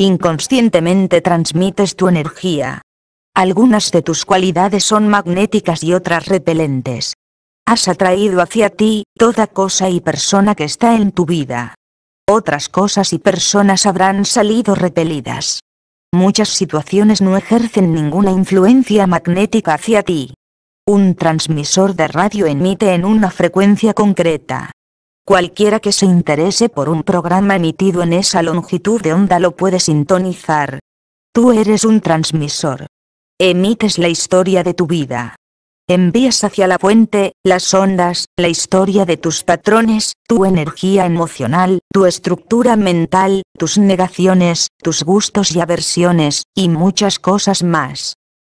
Inconscientemente transmites tu energía. Algunas de tus cualidades son magnéticas y otras repelentes. Has atraído hacia ti toda cosa y persona que está en tu vida. Otras cosas y personas habrán salido repelidas. Muchas situaciones no ejercen ninguna influencia magnética hacia ti. Un transmisor de radio emite en una frecuencia concreta. Cualquiera que se interese por un programa emitido en esa longitud de onda lo puede sintonizar. Tú eres un transmisor. Emites la historia de tu vida. Envías hacia la fuente, las ondas, la historia de tus patrones, tu energía emocional, tu estructura mental, tus negaciones, tus gustos y aversiones, y muchas cosas más.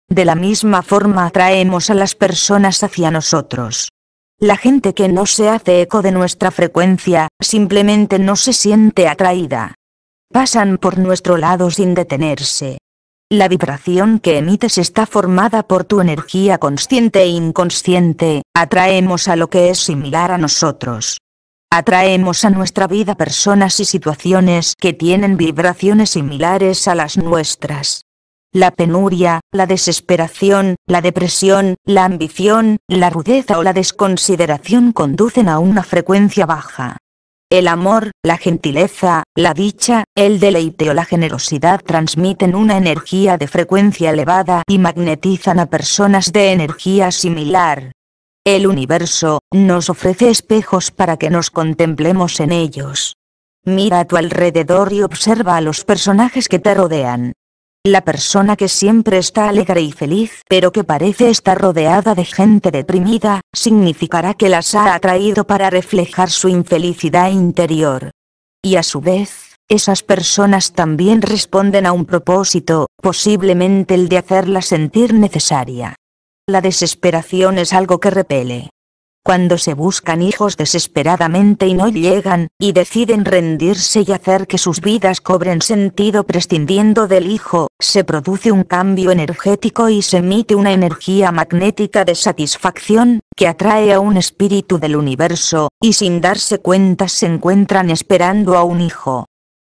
De la misma forma atraemos a las personas hacia nosotros. La gente que no se hace eco de nuestra frecuencia, simplemente no se siente atraída. Pasan por nuestro lado sin detenerse. La vibración que emites está formada por tu energía consciente e inconsciente, atraemos a lo que es similar a nosotros. Atraemos a nuestra vida personas y situaciones que tienen vibraciones similares a las nuestras la penuria, la desesperación, la depresión, la ambición, la rudeza o la desconsideración conducen a una frecuencia baja. El amor, la gentileza, la dicha, el deleite o la generosidad transmiten una energía de frecuencia elevada y magnetizan a personas de energía similar. El universo nos ofrece espejos para que nos contemplemos en ellos. Mira a tu alrededor y observa a los personajes que te rodean. La persona que siempre está alegre y feliz pero que parece estar rodeada de gente deprimida, significará que las ha atraído para reflejar su infelicidad interior. Y a su vez, esas personas también responden a un propósito, posiblemente el de hacerla sentir necesaria. La desesperación es algo que repele, cuando se buscan hijos desesperadamente y no llegan, y deciden rendirse y hacer que sus vidas cobren sentido prescindiendo del hijo, se produce un cambio energético y se emite una energía magnética de satisfacción, que atrae a un espíritu del universo, y sin darse cuenta se encuentran esperando a un hijo.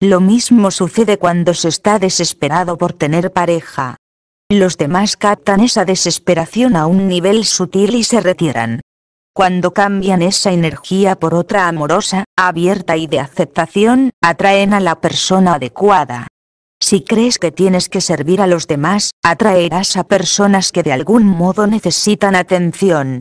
Lo mismo sucede cuando se está desesperado por tener pareja. Los demás captan esa desesperación a un nivel sutil y se retiran. Cuando cambian esa energía por otra amorosa, abierta y de aceptación, atraen a la persona adecuada. Si crees que tienes que servir a los demás, atraerás a personas que de algún modo necesitan atención.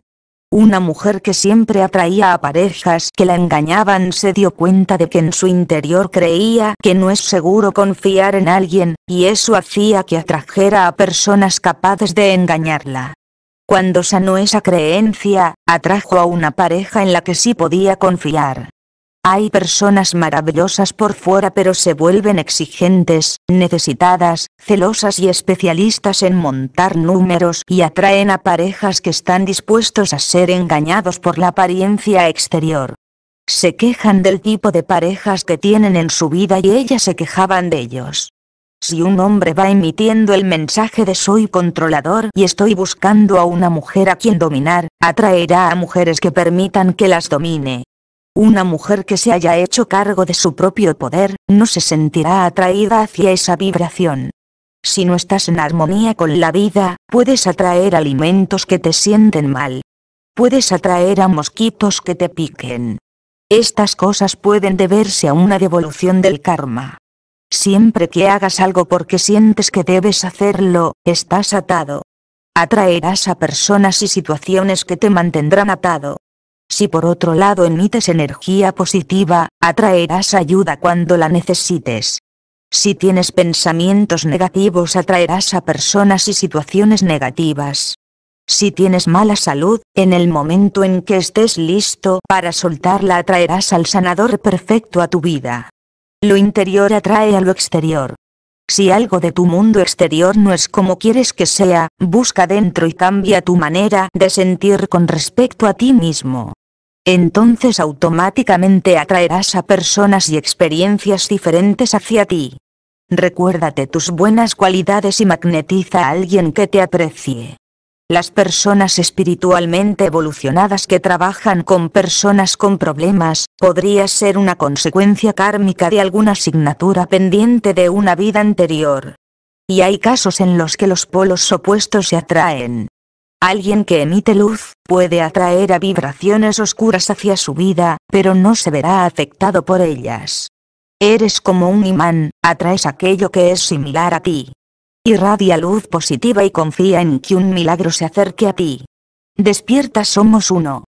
Una mujer que siempre atraía a parejas que la engañaban se dio cuenta de que en su interior creía que no es seguro confiar en alguien, y eso hacía que atrajera a personas capaces de engañarla. Cuando sanó esa creencia, atrajo a una pareja en la que sí podía confiar. Hay personas maravillosas por fuera pero se vuelven exigentes, necesitadas, celosas y especialistas en montar números y atraen a parejas que están dispuestos a ser engañados por la apariencia exterior. Se quejan del tipo de parejas que tienen en su vida y ellas se quejaban de ellos. Si un hombre va emitiendo el mensaje de soy controlador y estoy buscando a una mujer a quien dominar, atraerá a mujeres que permitan que las domine. Una mujer que se haya hecho cargo de su propio poder, no se sentirá atraída hacia esa vibración. Si no estás en armonía con la vida, puedes atraer alimentos que te sienten mal. Puedes atraer a mosquitos que te piquen. Estas cosas pueden deberse a una devolución del karma. Siempre que hagas algo porque sientes que debes hacerlo, estás atado. Atraerás a personas y situaciones que te mantendrán atado. Si por otro lado emites energía positiva, atraerás ayuda cuando la necesites. Si tienes pensamientos negativos atraerás a personas y situaciones negativas. Si tienes mala salud, en el momento en que estés listo para soltarla atraerás al sanador perfecto a tu vida. Lo interior atrae a lo exterior. Si algo de tu mundo exterior no es como quieres que sea, busca dentro y cambia tu manera de sentir con respecto a ti mismo. Entonces automáticamente atraerás a personas y experiencias diferentes hacia ti. Recuérdate tus buenas cualidades y magnetiza a alguien que te aprecie. Las personas espiritualmente evolucionadas que trabajan con personas con problemas, podría ser una consecuencia kármica de alguna asignatura pendiente de una vida anterior. Y hay casos en los que los polos opuestos se atraen. Alguien que emite luz, puede atraer a vibraciones oscuras hacia su vida, pero no se verá afectado por ellas. Eres como un imán, atraes aquello que es similar a ti. Irradia luz positiva y confía en que un milagro se acerque a ti. Despierta somos uno.